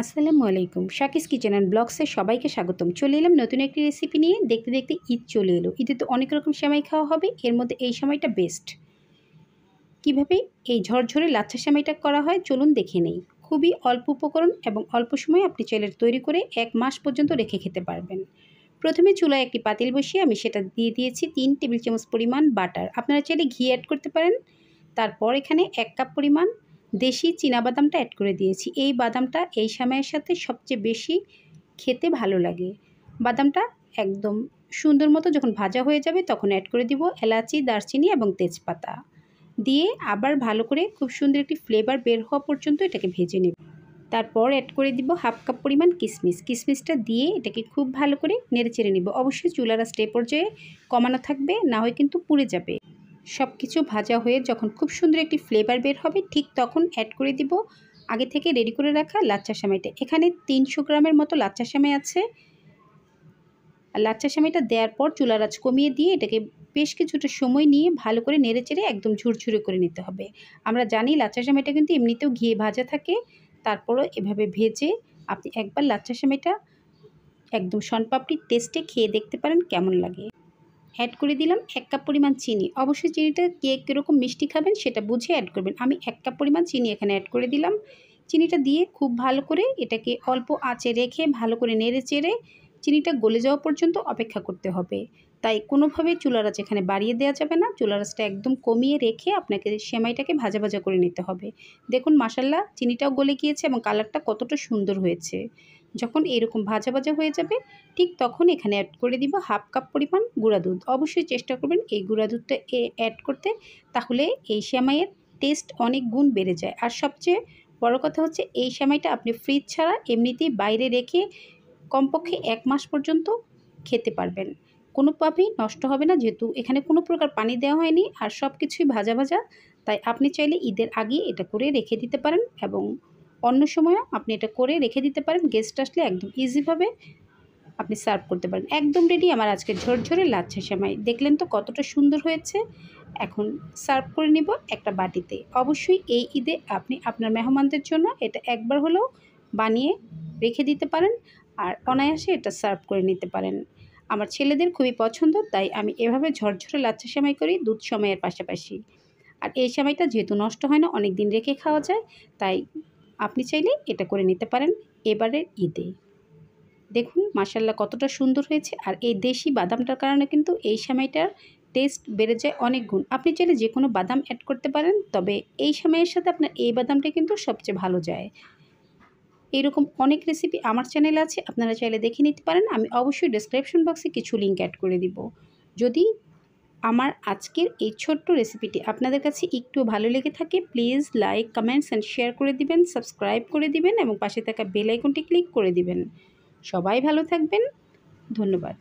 আসসালামু আলাইকুম শাকিস kitchen and ব্লগসে সবাইকে স্বাগতম চলে এলাম নতুন একটি রেসিপি নিয়ে দেখতে দেখতে ঈদ চলে এলো ঈদে তো অনেক রকম সেমাই খাওয়া হবে এর মধ্যে এই সময়টা বেস্ট কিভাবে এই ঝরঝরে লাচ্ছা সেমাইটা করা হয় চলুন দেখে নেই খুবই অল্প উপকরণ এবং অল্প সময়ে আপনি চাইলে তৈরি করে এক মাস পর্যন্ত রেখে খেতে পারবেন প্রথমে চুলায় একটি পাতিল বসিয়ে আমি সেটা দিয়ে দিয়েছি তিন টেবিল চামচ পরিমাণ বাটার আপনারা চাইলে ঘি অ্যাড করতে পারেন তারপর এখানে এক কাপ পরিমাণ দেশি বাদামটা অ্যাড করে দিয়েছি এই বাদামটা এই সময়ের সাথে সবচেয়ে বেশি খেতে ভালো লাগে বাদামটা একদম সুন্দর মতো যখন ভাজা হয়ে যাবে তখন অ্যাড করে দিব এলাচি দারচিনি এবং তেজপাতা দিয়ে আবার ভালো করে খুব সুন্দর একটি ফ্লেভার বের হওয়া পর্যন্ত এটাকে ভেজে নেব তারপর অ্যাড করে দিব হাফ কাপ পরিমাণ কিশমিশ কিশমিশটা দিয়ে এটাকে খুব ভালো করে নেড়ে চেড়ে নেব অবশ্যই চুলারা স্টে পর্যায়ে কমানো থাকবে না হয় কিন্তু পুড়ে যাবে সব কিছু ভাজা হয়ে যখন খুব সুন্দর একটি ফ্লেভার বের হবে ঠিক তখন অ্যাড করে দিব আগে থেকে রেডি করে রাখা লাচ্চা সামাইটা এখানে তিনশো গ্রামের মতো লাচ্চা সামাই আছে লাচ্চা সামাইটা দেওয়ার পর চুলারাজ কমিয়ে দিয়ে এটাকে বেশ কিছুটা সময় নিয়ে ভালো করে নেড়েচেড়ে একদম ঝুরঝুরে করে নিতে হবে আমরা জানি লাচ্চা সামাইটা কিন্তু এমনিতেও ঘিয়ে ভাজা থাকে তারপরও এভাবে ভেজে আপনি একবার লাচ্চা সামাইটা একদম সনপাপড়ির টেস্টে খেয়ে দেখতে পারেন কেমন লাগে অ্যাড করে দিলাম এক কাপ পরিমাণ চিনি অবশ্যই চিনিটা কে কীরকম মিষ্টি খাবেন সেটা বুঝে অ্যাড করবেন আমি এক কাপ পরিমাণ চিনি এখানে অ্যাড করে দিলাম চিনিটা দিয়ে খুব ভালো করে এটাকে অল্প আঁচে রেখে ভালো করে নেড়ে চেড়ে চিনিটা গলে যাওয়া পর্যন্ত অপেক্ষা করতে হবে তাই কোনোভাবে চুলারাজ এখানে বাড়িয়ে দেওয়া যাবে না চুলারাজটা একদম কমিয়ে রেখে আপনাকে সেমাইটাকে ভাজা ভাজা করে নিতে হবে দেখুন মাসাল্লা চিনিটাও গলে গিয়েছে এবং কালারটা কতটা সুন্দর হয়েছে যখন এরকম ভাজা ভাজা হয়ে যাবে ঠিক তখন এখানে অ্যাড করে দিব হাফ কাপ পরিমাণ গুঁড়া দুধ অবশ্যই চেষ্টা করবেন এই গুঁড়া দুধটা অ্যাড করতে তাহলে এই শ্যামাইয়ের টেস্ট অনেক গুণ বেড়ে যায় আর সবচেয়ে বড় কথা হচ্ছে এই সেমাইটা আপনি ফ্রিজ ছাড়া এমনিতেই বাইরে রেখে কমপক্ষে এক মাস পর্যন্ত খেতে পারবেন কোনোভাবেই নষ্ট হবে না যেহেতু এখানে কোনো প্রকার পানি দেওয়া হয়নি আর সব কিছুই ভাজা ভাজা তাই আপনি চাইলে ঈদের আগে এটা করে রেখে দিতে পারেন এবং অন্য সময়ও আপনি এটা করে রেখে দিতে পারেন গেস্ট আসলে একদম ইজিভাবে আপনি সার্ভ করতে পারেন একদম রেডি আমার আজকে ঝরঝরে লাচ্ছা সেমাই দেখলেন তো কতটা সুন্দর হয়েছে এখন সার্ভ করে নিব একটা বাটিতে অবশ্যই এই ঈদে আপনি আপনার মেহমানদের জন্য এটা একবার হলেও বানিয়ে রেখে দিতে পারেন আর অনায়াসে এটা সার্ভ করে নিতে পারেন আমার ছেলেদের খুবই পছন্দ তাই আমি এভাবে ঝরঝরে লাচ্ছা সেমাই করি দুধ সময়ের পাশাপাশি আর এই সেমাইটা যেহেতু নষ্ট হয় না অনেক দিন রেখে খাওয়া যায় তাই আপনি চাইলে এটা করে নিতে পারেন এবারের ঈদে দেখুন মাসাল্লা কতটা সুন্দর হয়েছে আর এই দেশি বাদামটার কারণে কিন্তু এই সময়টার টেস্ট বেড়ে যায় অনেক গুণ আপনি চাইলে যে কোনো বাদাম অ্যাড করতে পারেন তবে এই সময়ের সাথে আপনার এই বাদামটা কিন্তু সবচেয়ে ভালো যায় এরকম অনেক রেসিপি আমার চ্যানেলে আছে আপনারা চাইলে দেখে নিতে পারেন আমি অবশ্যই ডেসক্রিপশন বক্সে কিছু লিঙ্ক অ্যাড করে দিব যদি আমার আজকের এই ছোট্ট রেসিপিটি আপনাদের কাছে একটু ভালো লেগে থাকে please like comments and share করে দিবেন সাবস্ক্রাইব করে দিবেন এবং পাশে থাকা বেলাইকনটি ক্লিক করে দিবেন সবাই ভালো থাকবেন ধন্যবাদ